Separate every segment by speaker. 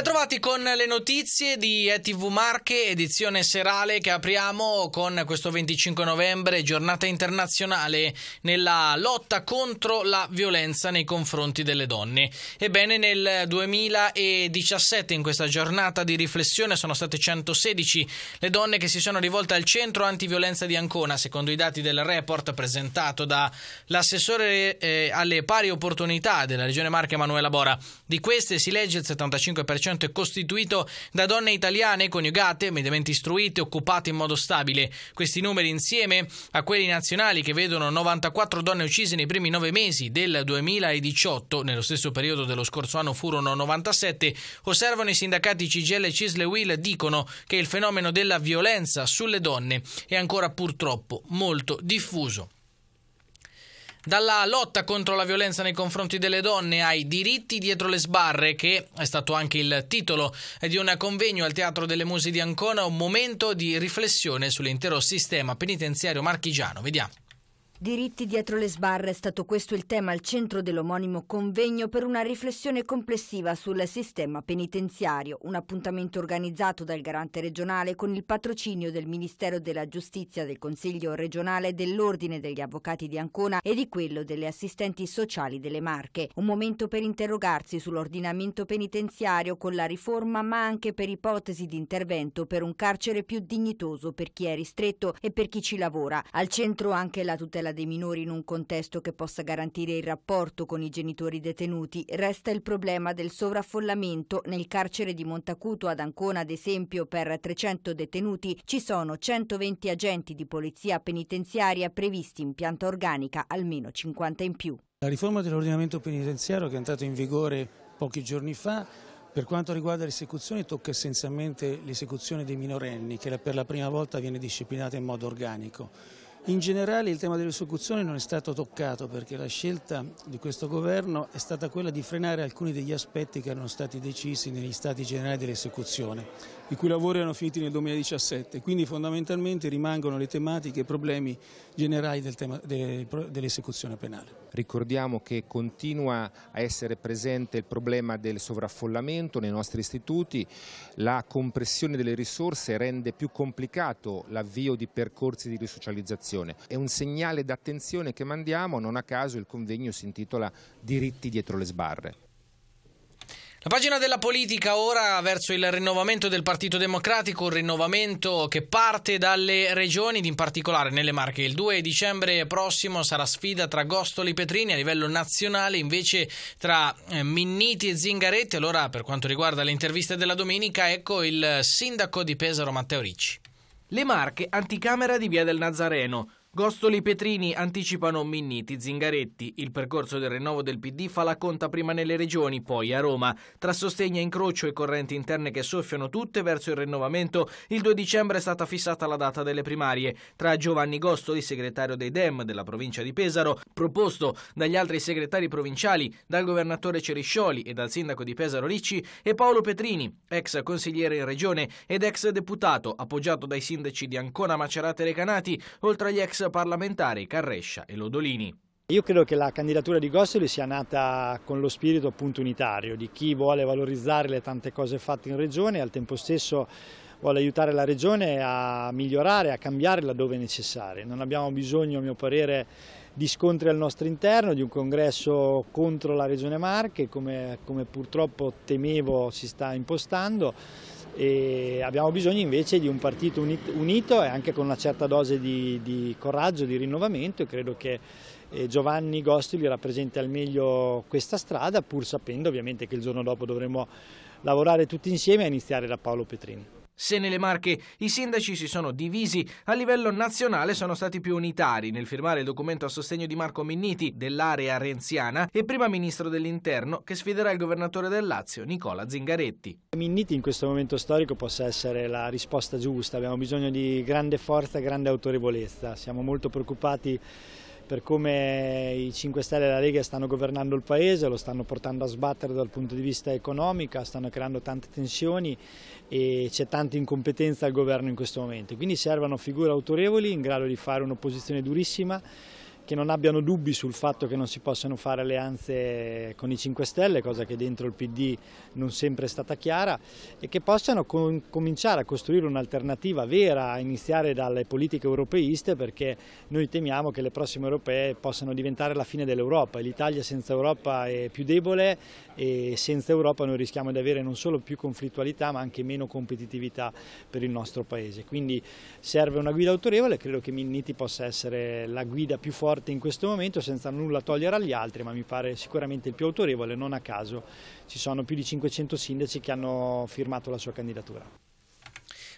Speaker 1: Это Bentrovati con le notizie di ETV Marche, edizione serale che apriamo con questo 25 novembre, giornata internazionale nella lotta contro la violenza nei confronti delle donne. Ebbene, nel 2017, in questa giornata di riflessione, sono state 116 le donne che si sono rivolte al centro antiviolenza di Ancona, secondo i dati del report presentato dall'assessore eh, alle pari opportunità della Regione Marche Emanuela Bora. Di queste si legge il 75% è costituito da donne italiane coniugate, mediamente istruite, occupate in modo stabile. Questi numeri insieme a quelli nazionali che vedono 94 donne uccise nei primi nove mesi del 2018, nello stesso periodo dello scorso anno furono 97, osservano i sindacati CGL e Cisle Will dicono che il fenomeno della violenza sulle donne è ancora purtroppo molto diffuso dalla lotta contro la violenza nei confronti delle donne ai diritti dietro le sbarre, che è stato anche il titolo di un convegno al Teatro delle Musi di Ancona, un momento di riflessione sull'intero sistema penitenziario marchigiano. Vediamo. Diritti dietro le sbarre è stato questo il tema al centro dell'omonimo convegno per una riflessione complessiva sul sistema penitenziario, un appuntamento organizzato dal garante regionale con il patrocinio del Ministero della Giustizia, del Consiglio regionale, dell'Ordine degli Avvocati di Ancona e di quello delle assistenti sociali delle Marche. Un momento per interrogarsi sull'ordinamento penitenziario con la riforma, ma anche per ipotesi di intervento per un carcere più dignitoso per chi è ristretto e per chi ci lavora. Al centro anche la tutela tutela dei minori in un contesto che possa garantire il rapporto con i genitori detenuti, resta il problema del sovraffollamento. Nel carcere di Montacuto ad Ancona, ad esempio, per 300 detenuti ci sono 120 agenti di polizia penitenziaria previsti in pianta organica, almeno 50 in più.
Speaker 2: La riforma dell'ordinamento penitenziario che è entrata in vigore pochi giorni fa per quanto riguarda l'esecuzione tocca essenzialmente l'esecuzione dei minorenni che per la prima volta viene disciplinata in modo organico. In generale il tema delle esecuzioni non è stato toccato perché la scelta di questo governo è stata quella di frenare alcuni degli aspetti che erano stati decisi negli stati generali dell'esecuzione, i cui lavori erano finiti nel 2017, quindi fondamentalmente rimangono le tematiche e i problemi generali del dell'esecuzione penale. Ricordiamo che continua a essere presente il problema del sovraffollamento nei nostri istituti, la compressione delle risorse rende più complicato l'avvio di percorsi di risocializzazione legislazione. È un segnale d'attenzione che mandiamo, non a caso il convegno si intitola Diritti dietro le sbarre.
Speaker 1: La pagina della politica ora verso il rinnovamento del Partito Democratico, un rinnovamento che parte dalle regioni, in particolare nelle Marche. Il 2 dicembre prossimo sarà sfida tra Gostoli e Petrini a livello nazionale, invece tra eh, Minniti e Zingaretti. Allora, per quanto riguarda le interviste della domenica, ecco il sindaco di Pesaro Matteo Ricci. Le Marche, anticamera di Via del Nazareno. Gostoli Petrini anticipano Minniti, Zingaretti. Il percorso del rinnovo del PD fa la conta prima nelle regioni, poi a Roma. Tra sostegno e incrocio e correnti interne che soffiano tutte verso il rinnovamento, il 2 dicembre è stata fissata la data delle primarie. Tra Giovanni Gostoli, segretario dei Dem della provincia di Pesaro, proposto dagli altri segretari provinciali, dal governatore Ceriscioli e dal sindaco di Pesaro Ricci, e Paolo Petrini, ex consigliere in regione ed ex deputato, appoggiato dai sindaci di Ancona, Macerata e Recanati, oltre agli ex parlamentari Carrescia e Lodolini.
Speaker 3: Io credo che la candidatura di Gossoli sia nata con lo spirito appunto unitario di chi vuole valorizzare le tante cose fatte in regione e al tempo stesso vuole aiutare la regione a migliorare, a cambiare laddove è necessario. Non abbiamo bisogno, a mio parere, di scontri al nostro interno, di un congresso contro la regione Marche, come, come purtroppo temevo si sta impostando e abbiamo bisogno invece di un partito unito e anche con una certa dose di, di coraggio, di rinnovamento e credo che eh, Giovanni Gostoli rappresenti al meglio questa strada pur sapendo ovviamente che il giorno dopo dovremo lavorare tutti insieme a iniziare da Paolo Petrini.
Speaker 1: Se nelle Marche i sindaci si sono divisi, a livello nazionale sono stati più unitari nel firmare il documento a sostegno di Marco Minniti dell'area renziana e prima ministro dell'interno che sfiderà il governatore del Lazio Nicola Zingaretti.
Speaker 3: Minniti in questo momento storico possa essere la risposta giusta, abbiamo bisogno di grande forza e grande autorevolezza, siamo molto preoccupati per come i 5 Stelle e la Lega stanno governando il Paese, lo stanno portando a sbattere dal punto di vista economico, stanno creando tante tensioni e c'è tanta incompetenza al governo in questo momento. Quindi servono figure autorevoli in grado di fare un'opposizione durissima che non abbiano dubbi sul fatto che non si possano fare alleanze con i 5 Stelle, cosa che dentro il PD non sempre è stata chiara, e che possano cominciare a costruire un'alternativa vera, a iniziare dalle politiche europeiste, perché noi temiamo che le prossime europee possano diventare la fine dell'Europa e l'Italia senza Europa è più debole e senza Europa noi rischiamo di avere non solo più conflittualità ma anche meno competitività per il nostro Paese. Quindi serve una guida autorevole credo che Minniti possa essere la guida più forte parte in questo momento senza nulla togliere agli altri, ma mi pare sicuramente il più autorevole, non a caso ci sono più di 500 sindaci che hanno firmato la sua candidatura.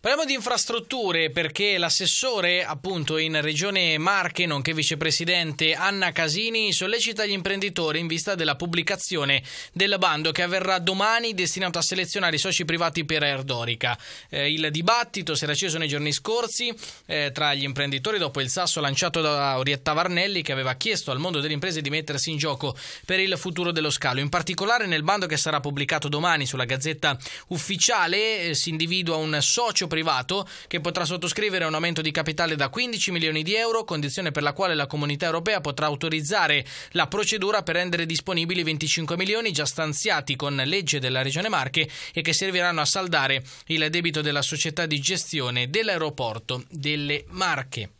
Speaker 1: Parliamo di infrastrutture perché l'assessore, appunto, in Regione Marche, nonché vicepresidente Anna Casini, sollecita gli imprenditori in vista della pubblicazione del bando che avverrà domani destinato a selezionare i soci privati per Erdorica. Eh, il dibattito si era acceso nei giorni scorsi eh, tra gli imprenditori dopo il sasso lanciato da Orietta Varnelli che aveva chiesto al mondo delle imprese di mettersi in gioco per il futuro dello scalo. In particolare nel bando che sarà pubblicato domani sulla Gazzetta Ufficiale eh, si individua un socio privato che potrà sottoscrivere un aumento di capitale da 15 milioni di euro, condizione per la quale la Comunità Europea potrà autorizzare la procedura per rendere disponibili 25 milioni già stanziati con legge della Regione Marche e che serviranno a saldare il debito della società di gestione dell'aeroporto delle Marche.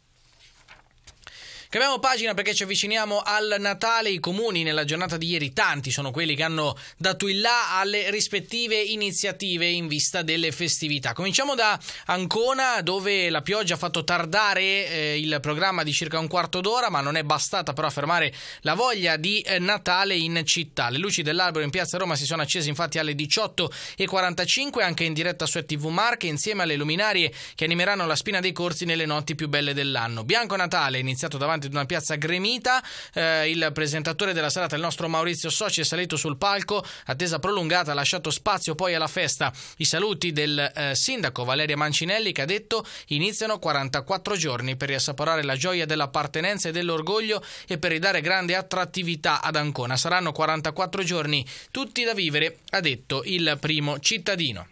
Speaker 1: Cambiamo pagina perché ci avviciniamo al Natale. I comuni nella giornata di ieri, tanti sono quelli che hanno dato il là alle rispettive iniziative in vista delle festività. Cominciamo da Ancona, dove la pioggia ha fatto tardare eh, il programma di circa un quarto d'ora, ma non è bastata però a fermare la voglia di eh, Natale in città. Le luci dell'albero in piazza Roma si sono accese infatti alle 18.45, anche in diretta su TV Marche, insieme alle luminarie che animeranno la spina dei corsi nelle notti più belle dell'anno. Bianco Natale è iniziato davanti ristorante di una piazza gremita. Eh, il presentatore della serata, il nostro Maurizio Soci, è salito sul palco. Attesa prolungata ha lasciato spazio poi alla festa. I saluti del eh, sindaco Valeria Mancinelli che ha detto iniziano 44 giorni per riassaporare la gioia dell'appartenenza e dell'orgoglio e per ridare grande attrattività ad Ancona. Saranno 44 giorni tutti da vivere, ha detto il primo cittadino.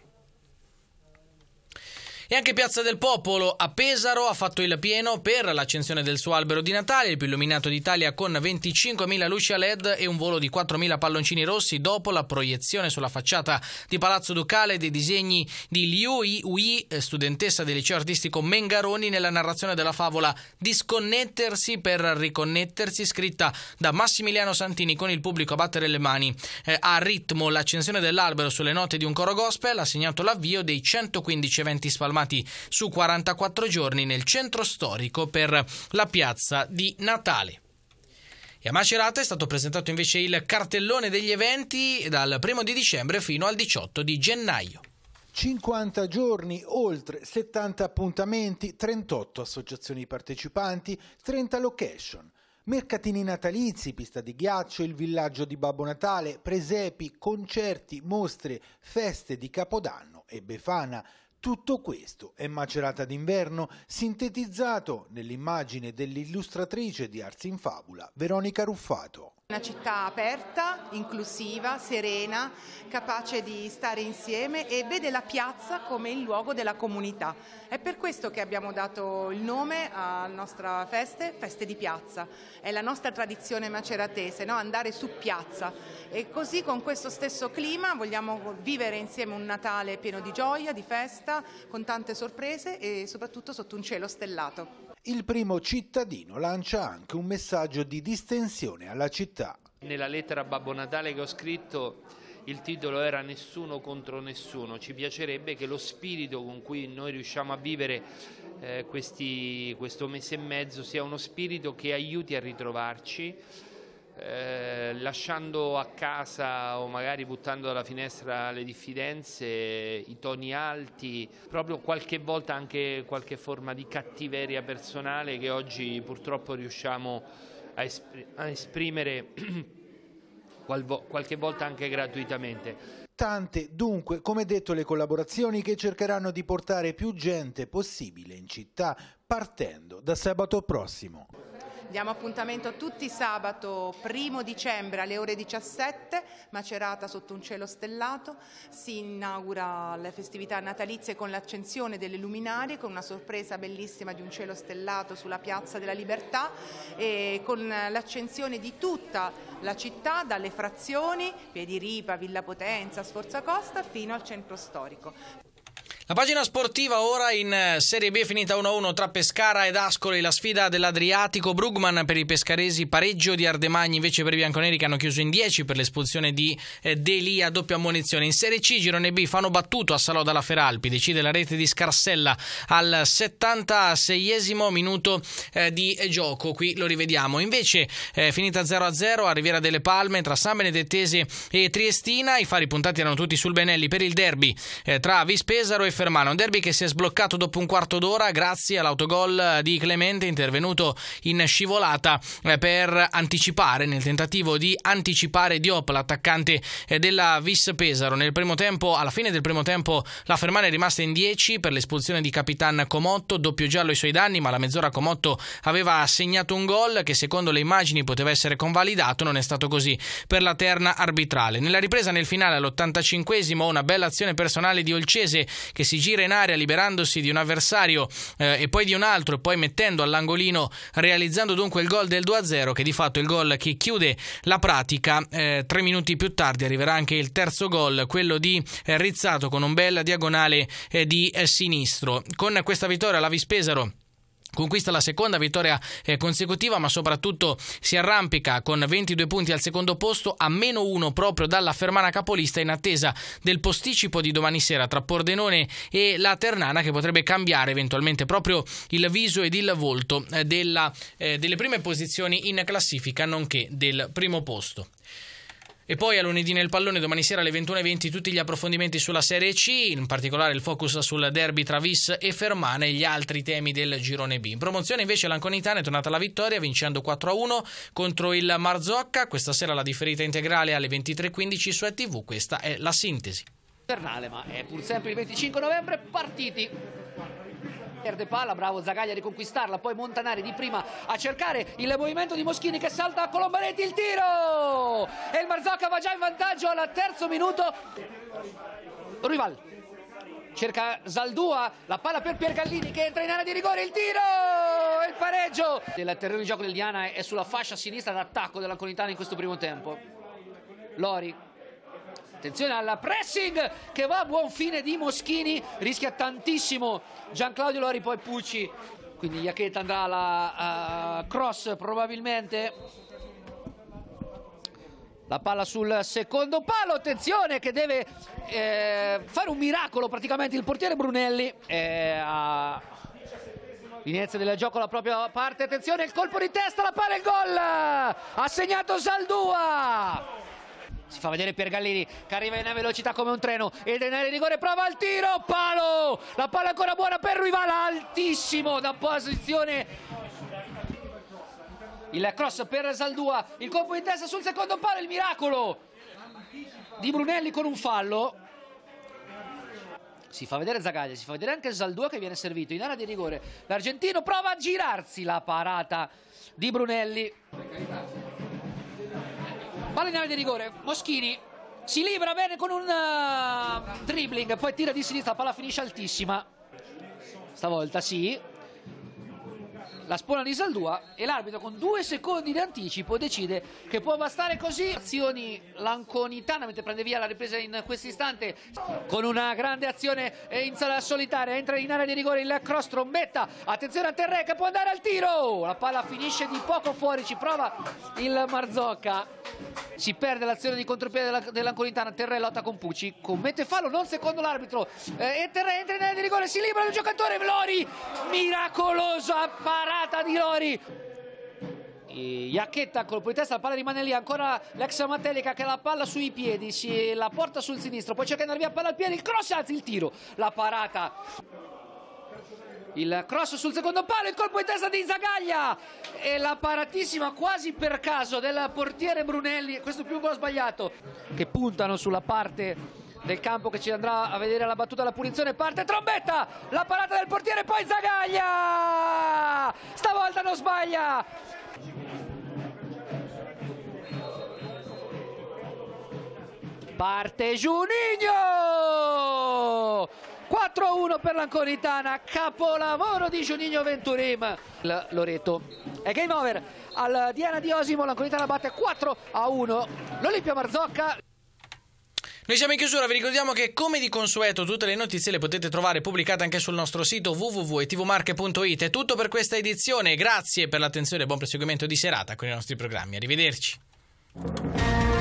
Speaker 1: E anche Piazza del Popolo a Pesaro ha fatto il pieno per l'accensione del suo albero di Natale, il più illuminato d'Italia con 25.000 luci a LED e un volo di 4.000 palloncini rossi dopo la proiezione sulla facciata di Palazzo Ducale dei disegni di Liu Yi, studentessa del liceo artistico Mengaroni nella narrazione della favola Disconnettersi per riconnettersi, scritta da Massimiliano Santini con il pubblico a battere le mani. Eh, a ritmo l'accensione dell'albero sulle note di un coro gospel ha segnato l'avvio dei 115 eventi spalmati fermati su 44 giorni nel centro storico per la piazza di Natale. E a Macerata è stato presentato invece il cartellone degli eventi dal 1 di dicembre fino al 18 di gennaio.
Speaker 2: 50 giorni, oltre 70 appuntamenti, 38 associazioni partecipanti, 30 location. Mercatini natalizi, pista di ghiaccio, il villaggio di Babbo Natale, presepi, concerti, mostre, feste di Capodanno e Befana. Tutto questo è macerata d'inverno, sintetizzato nell'immagine dell'illustratrice di Arzi in Fabula, Veronica Ruffato.
Speaker 4: Una città aperta, inclusiva, serena, capace di stare insieme e vede la piazza come il luogo della comunità. È per questo che abbiamo dato il nome alla nostra feste, Feste di Piazza. È la nostra tradizione maceratese, no? andare su piazza. E così con questo stesso clima vogliamo vivere insieme un Natale pieno di gioia, di festa, con tante sorprese e soprattutto sotto un cielo stellato.
Speaker 2: Il primo cittadino lancia anche un messaggio di distensione alla città.
Speaker 5: Nella lettera a Babbo Natale che ho scritto il titolo era Nessuno contro nessuno, ci piacerebbe che lo spirito con cui noi riusciamo a vivere eh, questi, questo mese e mezzo sia uno spirito che aiuti a ritrovarci eh, lasciando a casa o magari buttando dalla finestra le diffidenze, i toni alti, proprio qualche volta anche qualche forma di cattiveria personale che oggi purtroppo riusciamo a, espr a esprimere qualche volta anche
Speaker 2: gratuitamente. Tante, dunque, come detto, le collaborazioni che cercheranno di portare più gente possibile in città, partendo da sabato prossimo.
Speaker 4: Diamo appuntamento tutti sabato 1 dicembre alle ore 17, Macerata sotto un cielo stellato. Si inaugura le festività natalizie con l'accensione delle luminarie, con una sorpresa bellissima di un cielo stellato sulla Piazza della Libertà e con l'accensione di tutta la città, dalle frazioni, Piediripa, Villa Potenza, Sforza Costa, fino al centro storico.
Speaker 1: La pagina sportiva ora in eh, Serie B finita 1-1 tra Pescara ed Ascoli, la sfida dell'Adriatico Brugman per i pescaresi, pareggio di Ardemagni invece per i bianconeri che hanno chiuso in 10 per l'espulsione di eh, Delia a doppia ammonizione. In Serie C Girone B fanno battuto a Salò dalla Feralpi, decide la rete di Scarsella al 76esimo minuto eh, di gioco, qui lo rivediamo. Invece finita 0-0 a Riviera delle Palme tra San Benedettese e Triestina, i fari puntati erano tutti sul Benelli per il derby tra Vispesaro e Fermano, un derby che si è sbloccato dopo un quarto d'ora grazie all'autogol di Clemente intervenuto in scivolata eh, per anticipare, nel tentativo di anticipare Diop, l'attaccante eh, della Vis Pesaro. Nel primo tempo, alla fine del primo tempo, la Fermana è rimasta in 10 per l'espulsione di Capitan Comotto, doppio giallo ai suoi danni, ma la mezz'ora Comotto aveva segnato un gol che secondo le immagini poteva essere convalidato, non è stato così per la terna arbitrale. Nella ripresa nel finale all'85 una bella azione personale di Olcese che si gira in area liberandosi di un avversario eh, e poi di un altro e poi mettendo all'angolino realizzando dunque il gol del 2-0 che di fatto è il gol che chiude la pratica. Eh, tre minuti più tardi arriverà anche il terzo gol, quello di eh, Rizzato con un bel diagonale eh, di eh, sinistro. Con questa vittoria la Vispesaro conquista la seconda vittoria eh, consecutiva, ma soprattutto si arrampica con 22 punti al secondo posto, a meno 1 proprio dalla Fermana capolista in attesa del posticipo di domani sera tra Pordenone e la Ternana che potrebbe cambiare eventualmente proprio il viso ed il volto eh, della, eh, delle prime posizioni in classifica, nonché del primo posto. E poi a lunedì nel pallone, domani sera alle 21.20, tutti gli approfondimenti sulla Serie C, in particolare il focus sul derby tra Vis e Fermane e gli altri temi del girone B. In promozione invece l'Anconitana è tornata alla vittoria vincendo 4-1 contro il Marzocca, questa sera la differita integrale alle 23.15 su ETV, questa è la sintesi. Invernale, ma è pur
Speaker 5: sempre il 25 novembre, partiti perde palla, bravo Zagaglia a riconquistarla, poi Montanari di prima a cercare il movimento di Moschini che salta a Colombaretti, il tiro! E il Marzocca va già in vantaggio al terzo minuto. Rival cerca Zaldua, la palla per Piergallini che entra in area di rigore, il tiro! E Il pareggio! Il terreno di gioco del Diana è sulla fascia sinistra d'attacco della dell'Anconitana in questo primo tempo. Lori Attenzione alla pressing che va a buon fine di Moschini, rischia tantissimo Gianclaudio Lori, poi Pucci. Quindi Iacheta andrà alla uh, cross probabilmente. La palla sul secondo palo, attenzione che deve eh, fare un miracolo praticamente il portiere Brunelli. Eh, a... Inizio del gioco la propria parte, attenzione il colpo di testa, la palla e il gol! Ha segnato Saldua! si fa vedere Piergallini che arriva in velocità come un treno ed è nel rigore prova il tiro palo la palla ancora buona per Rivala altissimo da posizione il cross per Saldua il colpo di testa sul secondo palo il miracolo di Brunelli con un fallo si fa vedere Zagaglia, si fa vedere anche Saldua che viene servito in area di rigore. L'argentino prova a girarsi la parata di Brunelli. carità Palla in area di rigore, Moschini si libera bene con un uh, dribbling, poi tira di sinistra, palla finisce altissima. Stavolta sì, la spona di Saldua e l'arbitro con due secondi di anticipo decide che può bastare così. Azioni l'Anconitana mentre prende via la ripresa in questo istante con una grande azione in sala solitaria, entra in area di rigore il cross trombetta, attenzione a Terre che può andare al tiro, la palla finisce di poco fuori, ci prova il Marzocca. Si perde l'azione di contropiede dell'Anconitana, Terre lotta con Pucci, commette fallo non secondo l'arbitro eh, e Terre entra in area di rigore, si libera il giocatore Vlori, miracolosa parata Parata di Lori. Iacchetta colpo di testa, la palla rimane lì ancora l'ex Amatelica che la palla sui piedi, si la porta sul sinistro, poi cerca di andare via palla al piede, il cross anzi il tiro, la parata. Il cross sul secondo palo, il colpo di testa di Zagaglia e la paratissima quasi per caso del portiere Brunelli, questo più un gol sbagliato, che puntano sulla parte del campo che ci andrà a vedere la battuta la punizione parte Trombetta la parata del portiere poi Zagaglia stavolta non sbaglia parte Juninho 4-1 per l'Anconitana, capolavoro di Juninho Venturim. Loreto è game over al Diana di Osimo, l'Anconitana batte 4-1 l'Olimpia Marzocca.
Speaker 1: Noi siamo in chiusura, vi ricordiamo che come di consueto tutte le notizie le potete trovare pubblicate anche sul nostro sito www.tvmarche.it. È tutto per questa edizione, grazie per l'attenzione e buon proseguimento di serata con i nostri programmi. Arrivederci.